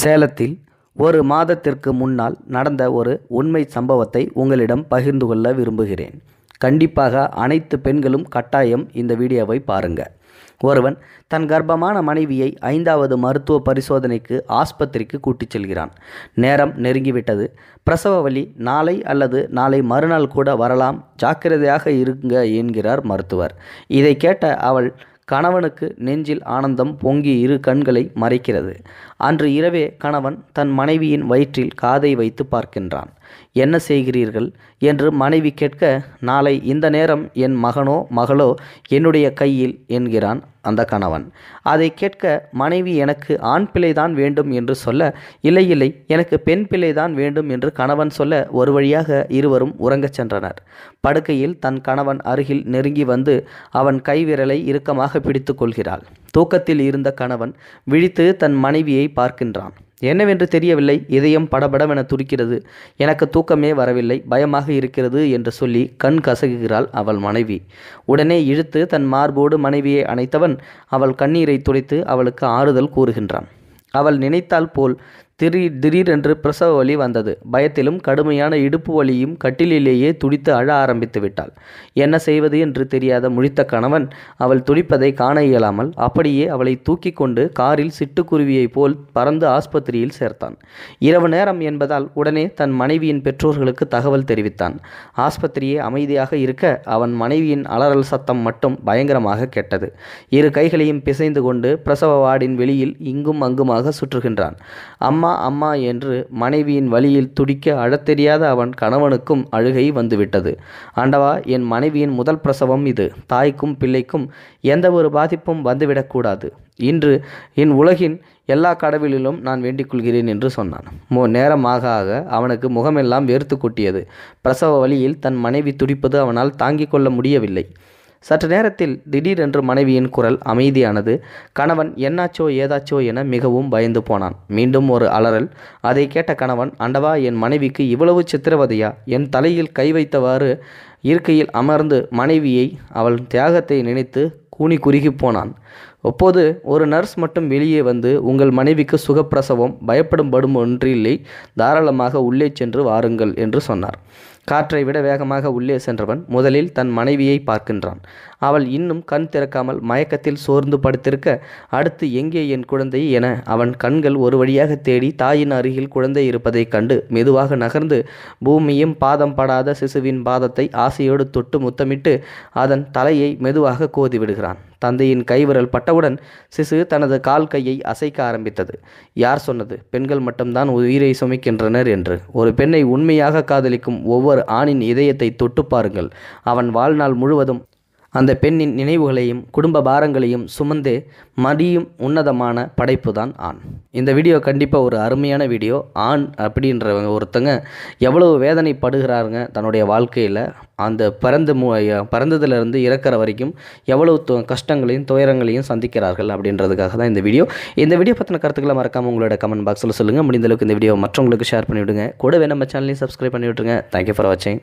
சேலத்தில் ஒரு மாதத்திற்கு முன்னால் நடந்த ஒரு உண்மை சம்பவத்தை உங்களிடம் பகிர்ந்து கொள்ள விரும்புகிறேன் கண்டிப்பாக அனைத்து பெண்களும் கட்டாயம் இந்த வீடியோவை பாருங்கள் ஒருவன் தன் கர்ப்பமான மனைவியை ஐந்தாவது மருத்துவ பரிசோதனைக்கு ஆஸ்பத்திரிக்கு கூட்டிச் செல்கிறான் நேரம் நெருங்கிவிட்டது பிரசவ வழி நாளை அல்லது நாளை மறுநாள் கூட வரலாம் ஜாக்கிரதையாக இருங்க என்கிறார் மருத்துவர் இதை கேட்ட அவள் கணவனுக்கு நெஞ்சில் ஆனந்தம் பொங்கி இரு கண்களை மறைக்கிறது அன்று இரவே கணவன் தன் மனைவியின் வயிற்றில் காதை வைத்து பார்க்கின்றான் என்ன செய்கிறீர்கள் என்று மனைவி கேட்க நாளை இந்த நேரம் என் மகனோ மகளோ என்னுடைய கையில் என்கிறான் அந்த கணவன் அதை கேட்க மனைவி எனக்கு ஆண் பிள்ளைதான் வேண்டும் என்று சொல்ல இல்லை இல்லை எனக்கு பெண் பிள்ளைதான் வேண்டும் என்று கணவன் சொல்ல ஒரு வழியாக இருவரும் உறங்கச் சென்றனர் படுக்கையில் தன் கணவன் அருகில் நெருங்கி வந்து அவன் கைவிரலை இறுக்கமாக பிடித்து கொள்கிறாள் தூக்கத்தில் இருந்த கணவன் விழித்து தன் மனைவியை பார்க்கின்றான் என்னவென்று தெரியவில்லை இதயம் படபடவென துடிக்கிறது எனக்கு தூக்கமே வரவில்லை பயமாக இருக்கிறது என்று சொல்லி கண் கசகுகிறாள் அவள் மனைவி உடனே இழுத்து தன் மார்போடு மனைவியை அணைத்தவன் அவள் கண்ணீரை துடைத்து அவளுக்கு ஆறுதல் கூறுகின்றான் அவள் நினைத்தால் போல் திடீர் திடீரென்று பிரசவ வலி வந்தது பயத்திலும் கடுமையான இடுப்பு வலியும் கட்டிலேயே துடித்து அழ ஆரம்பித்து விட்டாள் என்ன செய்வது என்று தெரியாத முழித்த கணவன் அவள் துடிப்பதை காண இயலாமல் அப்படியே அவளை தூக்கி கொண்டு காரில் சிட்டுக்குருவியைப் போல் பறந்து ஆஸ்பத்திரியில் சேர்த்தான் இரவு நேரம் என்பதால் உடனே தன் மனைவியின் பெற்றோர்களுக்கு தகவல் தெரிவித்தான் ஆஸ்பத்திரியே அமைதியாக இருக்க அவன் மனைவியின் அலறல் சத்தம் மட்டும் பயங்கரமாக கெட்டது இரு கைகளையும் பிசைந்து கொண்டு பிரசவ வார்டின் வெளியில் இங்கும் அங்குமாக சுற்றுகின்றான் அம்மா அம்மா என்று மனைவியின் வழியில் துடிக்க அழத்தெரியாத அவன் கணவனுக்கும் அழுகை வந்துவிட்டது ஆண்டவா என் மனைவியின் முதல் பிரசவம் இது தாய்க்கும் பிள்ளைக்கும் எந்த ஒரு பாதிப்பும் வந்துவிடக்கூடாது இன்று என் உலகின் எல்லா கடவுளிலும் நான் வேண்டிக் கொள்கிறேன் என்று சொன்னான் மோ நேரமாக ஆக அவனுக்கு முகமெல்லாம் வேர்த்து கொட்டியது பிரசவ வழியில் தன் மனைவி துடிப்பது அவனால் தாங்கிக் கொள்ள முடியவில்லை சற்று நேரத்தில் திடீரென்று மனைவியின் குரல் அமைதியானது கணவன் என்னாச்சோ ஏதாச்சோ என மிகவும் பயந்து போனான் மீண்டும் ஒரு அலறல் அதை கேட்ட கணவன் அண்டவா என் மனைவிக்கு இவ்வளவு சித்திரவதையா என் தலையில் கை வைத்தவாறு இருக்கையில் அமர்ந்து மனைவியை அவள் தியாகத்தை நினைத்து கூனி குறுகி போனான் அப்போது ஒரு நர்ஸ் மட்டும் வெளியே வந்து உங்கள் மனைவிக்கு சுகப்பிரசவம் பயப்படும்படும் ஒன்றில்லை தாராளமாக உள்ளே சென்று வாருங்கள் என்று சொன்னார் காற்றை விட வேகமாக உள்ளே சென்றவன் முதலில் தன் மனைவியை பார்க்கின்றான் அவள் இன்னும் கண் திறக்காமல் மயக்கத்தில் சோர்ந்து படுத்திருக்க அடுத்து எங்கே என் குழந்தை என அவன் கண்கள் ஒரு வழியாக தேடி தாயின் அருகில் குழந்தை இருப்பதைக் கண்டு மெதுவாக நகர்ந்து பூமியும் பாதம் படாத சிசுவின் பாதத்தை ஆசையோடு தொட்டு முத்தமிட்டு அதன் தலையை மெதுவாக கோதிவிடுகிறான் தந்தையின் கைவிரல் பட்டவுடன் சிசு தனது கால் கையை அசைக்க ஆரம்பித்தது யார் சொன்னது பெண்கள் மட்டும்தான் உயிரை சுமைக்கின்றனர் என்று ஒரு பெண்ணை உண்மையாக காதலிக்கும் ஒவ்வொரு ஆணின் இதயத்தை தொட்டு பாருங்கள் அவன் வாழ்நாள் முழுவதும் அந்த பெண்ணின் நினைவுகளையும் குடும்ப பாரங்களையும் சுமந்து மடியும் உன்னதமான படைப்பு தான் ஆண் இந்த வீடியோ கண்டிப்பாக ஒரு அருமையான வீடியோ ஆண் அப்படின்றவங்க ஒருத்தங்க எவ்வளவு வேதனைப்படுகிறாருங்க தன்னுடைய வாழ்க்கையில் அந்த பிறந்து மு பிறந்ததுலேருந்து இறக்கிற வரைக்கும் எவ்வளவு கஷ்டங்களையும் துயரங்களையும் சந்திக்கிறார்கள் அப்படின்றதுக்காக தான் இந்த வீடியோ இந்த வீடியோ பற்றின கருத்துக்களை மறக்காமல் உங்களோட கமெண்ட் பாக்ஸில் சொல்லுங்கள் முடிந்தளவுக்கு இந்த வீடியோ மற்றவங்களுக்கு ஷேர் பண்ணிவிடுங்க கூடவே நம்ம சேனலையும் சப்ஸ்கிரைப் பண்ணிவிட்டுருங்க தேங்க்யூ ஃபார் வாட்சிங்